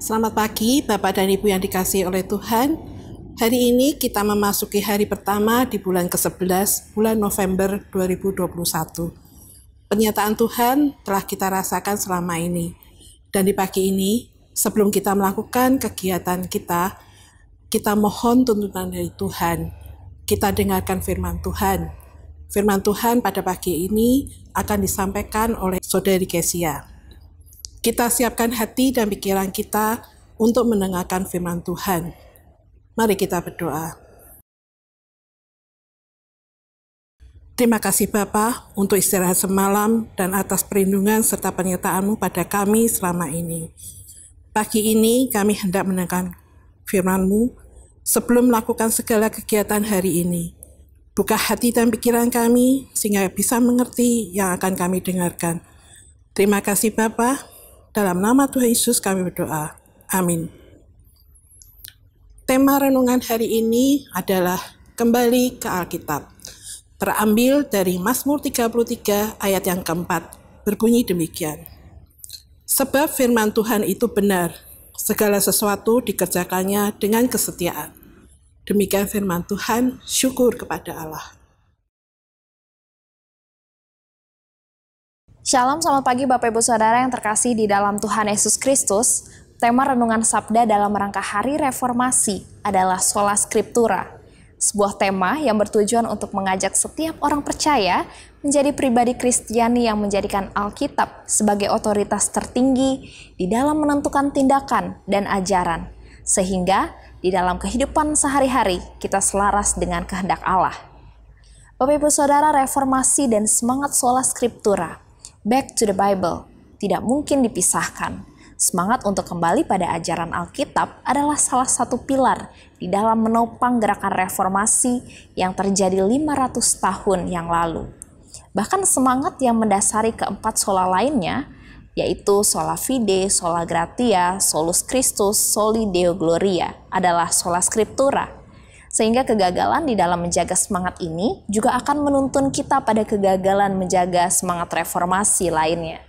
Selamat pagi, Bapak dan Ibu yang dikasihi oleh Tuhan. Hari ini kita memasuki hari pertama di bulan ke-11, bulan November 2021. Pernyataan Tuhan telah kita rasakan selama ini. Dan di pagi ini, sebelum kita melakukan kegiatan kita, kita mohon tuntunan dari Tuhan. Kita dengarkan firman Tuhan. Firman Tuhan pada pagi ini akan disampaikan oleh Saudari Kesia. Kita siapkan hati dan pikiran kita untuk mendengarkan firman Tuhan. Mari kita berdoa. Terima kasih Bapa untuk istirahat semalam dan atas perlindungan serta penyertaanmu pada kami selama ini. Pagi ini kami hendak mendengarkan firman-Mu sebelum melakukan segala kegiatan hari ini. Buka hati dan pikiran kami sehingga bisa mengerti yang akan kami dengarkan. Terima kasih Bapa. Dalam nama Tuhan Yesus kami berdoa. Amin. Tema renungan hari ini adalah kembali ke Alkitab. Terambil dari Mazmur 33 ayat yang keempat. Berbunyi demikian. Sebab firman Tuhan itu benar, segala sesuatu dikerjakannya dengan kesetiaan. Demikian firman Tuhan, syukur kepada Allah. Shalom, selamat pagi Bapak Ibu Saudara yang terkasih di dalam Tuhan Yesus Kristus. Tema renungan sabda dalam rangka Hari Reformasi adalah Sola Scriptura, sebuah tema yang bertujuan untuk mengajak setiap orang percaya menjadi pribadi Kristiani yang menjadikan Alkitab sebagai otoritas tertinggi di dalam menentukan tindakan dan ajaran, sehingga di dalam kehidupan sehari-hari kita selaras dengan kehendak Allah. Bapak Ibu Saudara, reformasi dan semangat sola scriptura, back to the Bible, tidak mungkin dipisahkan. Semangat untuk kembali pada ajaran Alkitab adalah salah satu pilar di dalam menopang gerakan reformasi yang terjadi 500 tahun yang lalu. Bahkan semangat yang mendasari keempat sola lainnya yaitu sola fide, sola gratia, solus Christus, soli deo gloria adalah sola scriptura. Sehingga kegagalan di dalam menjaga semangat ini juga akan menuntun kita pada kegagalan menjaga semangat reformasi lainnya.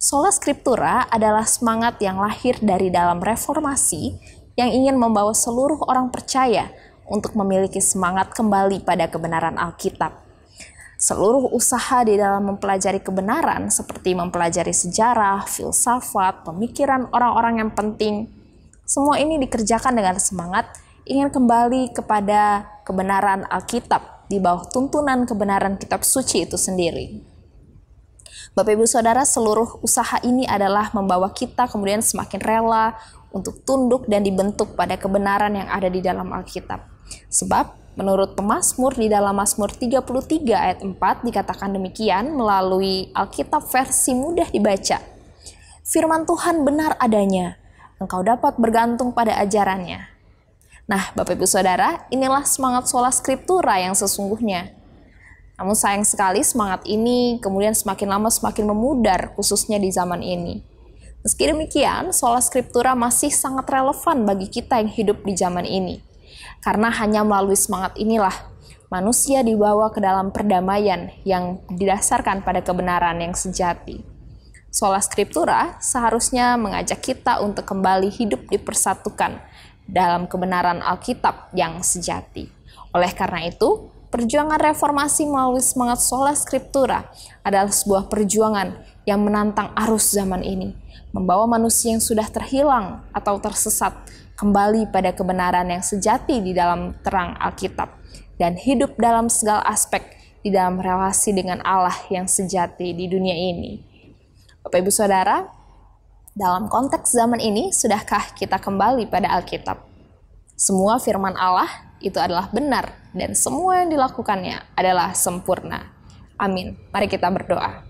Sola scriptura adalah semangat yang lahir dari dalam reformasi yang ingin membawa seluruh orang percaya untuk memiliki semangat kembali pada kebenaran Alkitab. Seluruh usaha di dalam mempelajari kebenaran seperti mempelajari sejarah, filsafat, pemikiran orang-orang yang penting, semua ini dikerjakan dengan semangat ingin kembali kepada kebenaran Alkitab di bawah tuntunan kebenaran kitab suci itu sendiri. Bapak Ibu Saudara, seluruh usaha ini adalah membawa kita kemudian semakin rela untuk tunduk dan dibentuk pada kebenaran yang ada di dalam Alkitab. Sebab Menurut pemazmur di dalam Mazmur 33 ayat 4 dikatakan demikian melalui Alkitab versi mudah dibaca. Firman Tuhan benar adanya, engkau dapat bergantung pada ajarannya. Nah, Bapak Ibu Saudara, inilah semangat sola scriptura yang sesungguhnya. Namun sayang sekali semangat ini kemudian semakin lama semakin memudar khususnya di zaman ini. Meski demikian, sola scriptura masih sangat relevan bagi kita yang hidup di zaman ini karena hanya melalui semangat inilah manusia dibawa ke dalam perdamaian yang didasarkan pada kebenaran yang sejati. Sola Scriptura seharusnya mengajak kita untuk kembali hidup dipersatukan dalam kebenaran Alkitab yang sejati. Oleh karena itu, perjuangan reformasi melalui semangat Sola Scriptura adalah sebuah perjuangan yang menantang arus zaman ini, membawa manusia yang sudah terhilang atau tersesat kembali pada kebenaran yang sejati di dalam terang Alkitab, dan hidup dalam segala aspek di dalam relasi dengan Allah yang sejati di dunia ini. Bapak Ibu Saudara, dalam konteks zaman ini, sudahkah kita kembali pada Alkitab? Semua firman Allah itu adalah benar, dan semua yang dilakukannya adalah sempurna. Amin. Mari kita berdoa.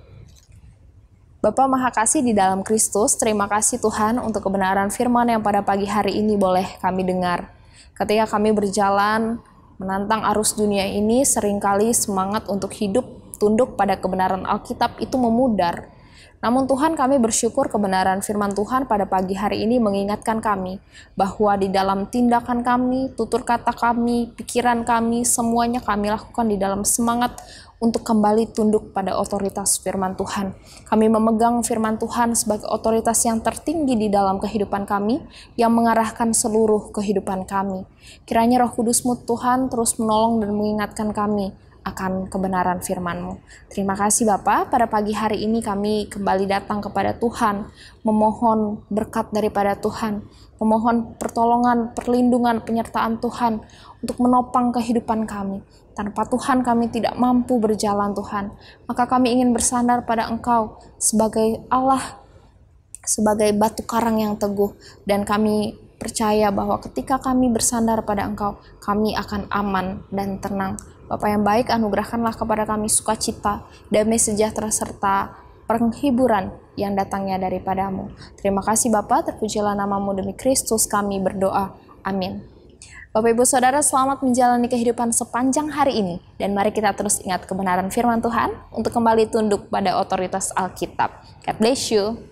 Bapak, Maha Kasih di dalam Kristus, terima kasih Tuhan untuk kebenaran firman yang pada pagi hari ini boleh kami dengar. Ketika kami berjalan menantang arus dunia ini, seringkali semangat untuk hidup tunduk pada kebenaran Alkitab itu memudar. Namun Tuhan kami bersyukur kebenaran firman Tuhan pada pagi hari ini mengingatkan kami bahwa di dalam tindakan kami, tutur kata kami, pikiran kami, semuanya kami lakukan di dalam semangat untuk kembali tunduk pada otoritas firman Tuhan. Kami memegang firman Tuhan sebagai otoritas yang tertinggi di dalam kehidupan kami, yang mengarahkan seluruh kehidupan kami. Kiranya roh kudusmu Tuhan terus menolong dan mengingatkan kami akan kebenaran firman-Mu. Terima kasih Bapa, pada pagi hari ini kami kembali datang kepada Tuhan, memohon berkat daripada Tuhan, memohon pertolongan, perlindungan, penyertaan Tuhan untuk menopang kehidupan kami. Tanpa Tuhan kami tidak mampu berjalan Tuhan, maka kami ingin bersandar pada Engkau sebagai Allah, sebagai batu karang yang teguh, dan kami percaya bahwa ketika kami bersandar pada Engkau, kami akan aman dan tenang Bapa yang baik, anugerahkanlah kepada kami sukacita, damai sejahtera, serta penghiburan yang datangnya daripadamu. Terima kasih Bapa, terpujilah namamu demi Kristus kami berdoa. Amin. Bapak Ibu Saudara selamat menjalani kehidupan sepanjang hari ini dan mari kita terus ingat kebenaran firman Tuhan untuk kembali tunduk pada otoritas Alkitab. God bless you.